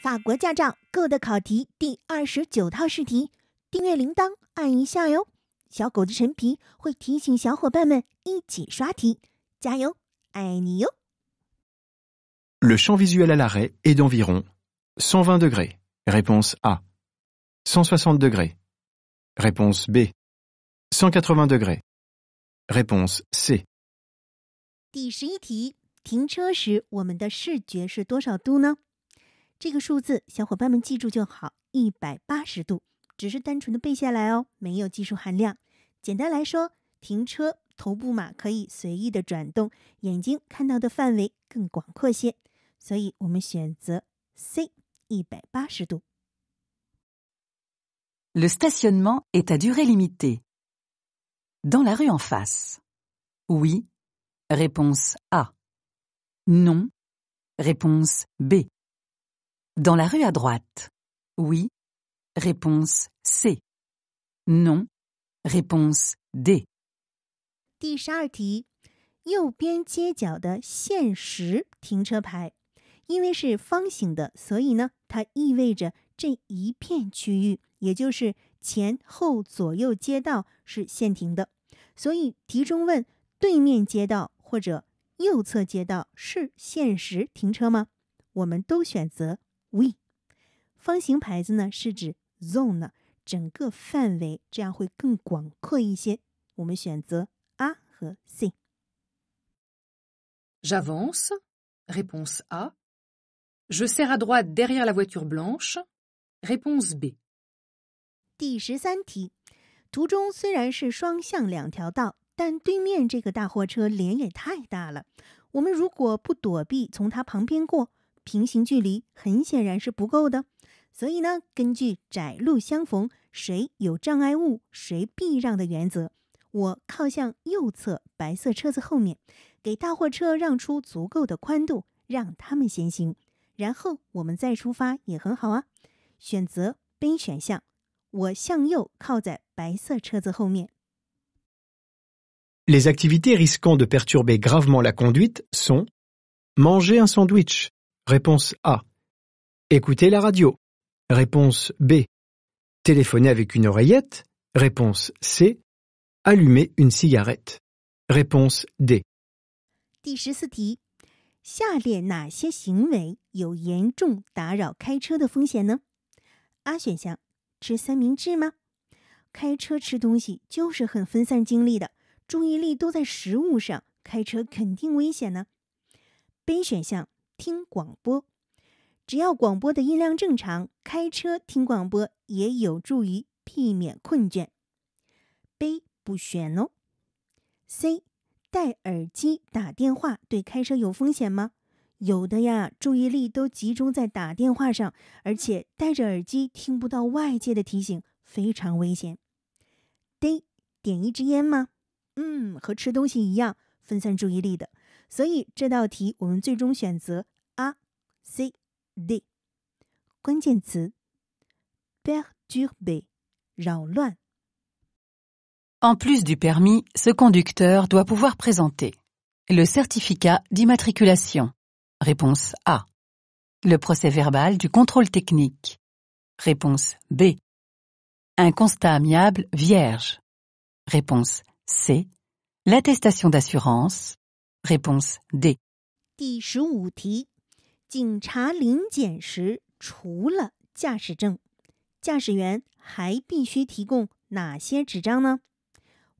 法国驾照 Go 的考题第二十九套试题，订阅铃铛按一下哟。小狗子陈皮会提醒小伙伴们一起刷题，加油，爱你哟。le champ visuel à l'arrêt est d'environ 120 degrés. Réponse A. 160 degrés. Réponse B. 180 degrés. Réponse C. 第十一题，停车时我们的视觉是多少度呢？这个数字，小伙伴们记住就好，一百八十度，只是单纯的背下来哦，没有技术含量。简单来说，停车，头部马可以随意的转动，眼睛看到的范围更广阔些，所以我们选择 C，一百八十度。Le stationnement est à durée limitée dans la rue en face. Oui. Réponse A. Non. Réponse B. C. 第十二题，右边街角的限时停车牌，因为是方形的，所以呢，它意味着这一片区域，也就是前后左右街道是限停的。所以题中问对面街道或者右侧街道是限时停车吗？我们都选择。we，方形牌子呢是指 zone 整个范围，这样会更广阔一些。我们选择 A 和 C。J'avance，réponse A。Je sers à droite derrière la voiture blanche，réponse B。第十三题，图中虽然是双向两条道，但对面这个大货车脸也太大了。我们如果不躲避，从它旁边过。平行距离很显然是不够的，所以呢，根据窄路相逢，谁有障碍物谁避让的原则，我靠向右侧白色车子后面，给大货车让出足够的宽度，让他们先行，然后我们再出发也很好啊。选择 B 选项，我向右靠在白色车子后面。les activités risquant de perturber gravement la conduite sont manger un sandwich. 第十四题，下列哪些行为有严重打扰开车的风险呢？A 选项，吃三明治吗？开车吃东西就是很分散精力的，注意力都在食物上，开车肯定危险呢。B 选项。听广播，只要广播的音量正常，开车听广播也有助于避免困倦。B 不选哦。C 戴耳机打电话对开车有风险吗？有的呀，注意力都集中在打电话上，而且戴着耳机听不到外界的提醒，非常危险。D 点一支烟吗？嗯，和吃东西一样，分散注意力的。En plus du permis, ce conducteur doit pouvoir présenter le certificat d'immatriculation. Réponse A. Le procès-verbal du contrôle technique. Réponse B. Un constat amiable vierge. Réponse C. L'attestation d'assurance. Réponse D。第十五题，警察临检时除了驾驶证，驾驶员还必须提供哪些纸张呢？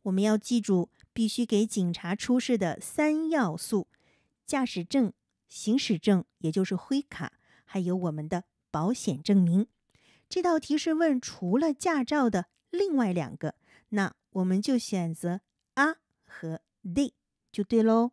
我们要记住必须给警察出示的三要素：驾驶证、行驶证，也就是徽卡，还有我们的保险证明。这道题是问除了驾照的另外两个，那我们就选择 A 和 D 就对喽。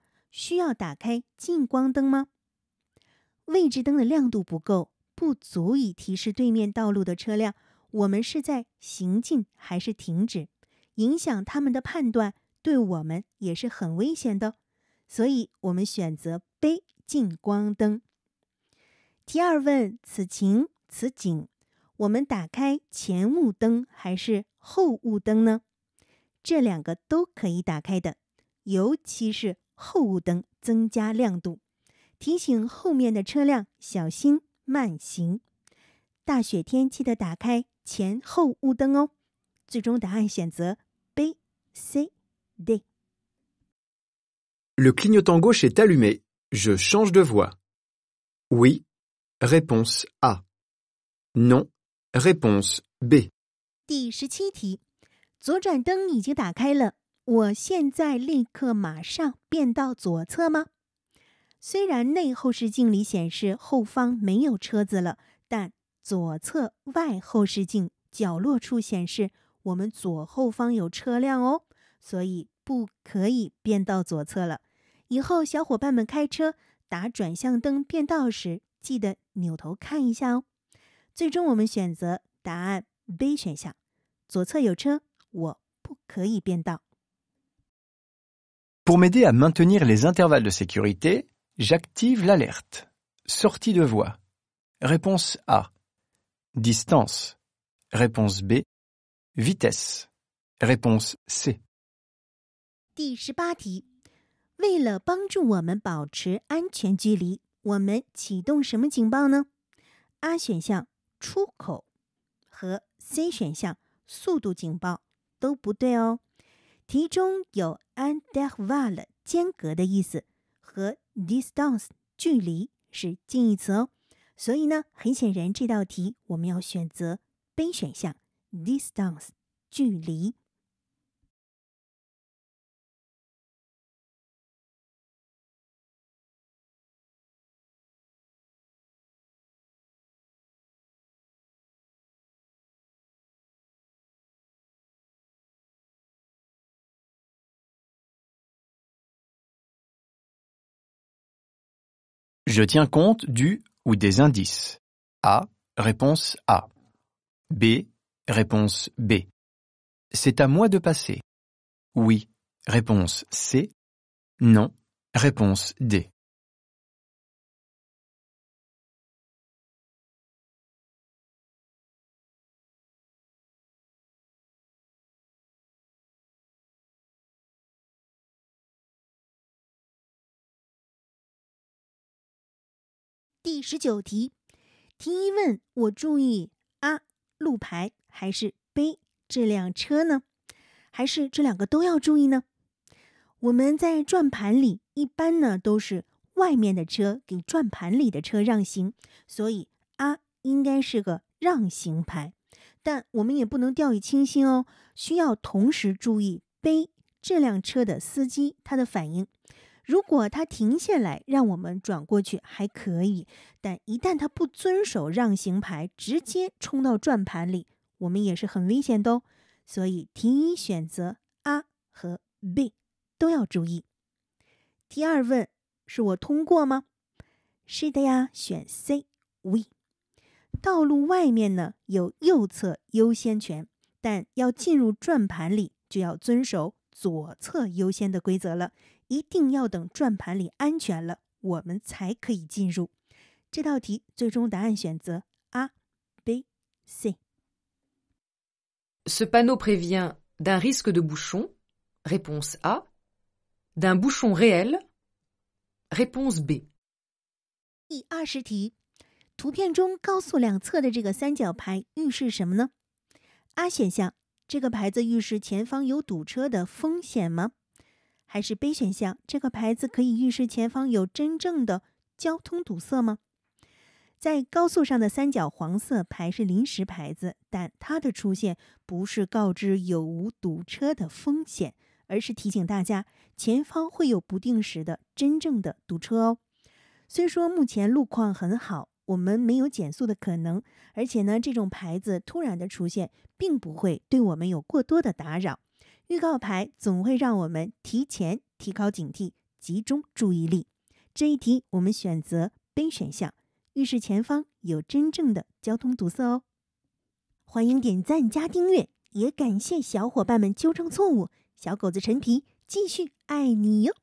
需要打开近光灯吗？位置灯的亮度不够，不足以提示对面道路的车辆，我们是在行进还是停止，影响他们的判断，对我们也是很危险的。所以，我们选择背近光灯。第二问，此情此景，我们打开前雾灯还是后雾灯呢？这两个都可以打开的，尤其是。后雾灯增加亮度，提醒后面的车辆小心慢行。大雪天记得打开前后雾灯哦。最终答案选择 B、C、D。Le clignotant gauche est allumé. Je change de voie. Oui. Réponse A. Non. Réponse B. 第十七题，左转灯已经打开了。我现在立刻马上变到左侧吗？虽然内后视镜里显示后方没有车子了，但左侧外后视镜角落处显示我们左后方有车辆哦，所以不可以变到左侧了。以后小伙伴们开车打转向灯变道时，记得扭头看一下哦。最终我们选择答案 B 选项，左侧有车，我不可以变道。Pour m'aider à maintenir les intervalles de sécurité, j'active l'alerte. Sortie de voie. Réponse A. Distance. Réponse B. Vitesse. Réponse C. 第十八题，为了帮助我们保持安全距离，我们启动什么警报呢？A 选项出口和 C 选项速度警报都不对哦。题中有 an d e r v a e 间隔的意思，和 distance 距离是近义词哦，所以呢，很显然这道题我们要选择 B 选项 distance 距离。Je tiens compte du ou des indices. A. Réponse A. B. Réponse B. C'est à moi de passer. Oui. Réponse C. Non. Réponse D. 第十九题，提一问，我注意啊，路牌还是碑这辆车呢？还是这两个都要注意呢？我们在转盘里一般呢都是外面的车给转盘里的车让行，所以啊应该是个让行牌，但我们也不能掉以轻心哦，需要同时注意碑这辆车的司机他的反应。如果他停下来让我们转过去还可以，但一旦他不遵守让行牌，直接冲到转盘里，我们也是很危险的哦。所以，题一选择 A 和 B 都要注意。第二问是我通过吗？是的呀，选 C。We 道路外面呢有右侧优先权，但要进入转盘里就要遵守。左侧优先的规则了，一定要等转盘里安全了，我们才可以进入。这道题最终答案选择 A、B、C。这 panel prévient d'un risque de bouchon. Réponse A. D'un bouchon réel. Réponse B. 第二十题，图片中高速两侧的这个三角牌预示什么呢？A 选项。这个牌子预示前方有堵车的风险吗？还是 B 选项？这个牌子可以预示前方有真正的交通堵塞吗？在高速上的三角黄色牌是临时牌子，但它的出现不是告知有无堵车的风险，而是提醒大家前方会有不定时的真正的堵车哦。虽说目前路况很好。我们没有减速的可能，而且呢，这种牌子突然的出现，并不会对我们有过多的打扰。预告牌总会让我们提前提高警惕，集中注意力。这一题我们选择 B 选项，预示前方有真正的交通堵塞哦。欢迎点赞加订阅，也感谢小伙伴们纠正错误。小狗子陈皮继续爱你哟。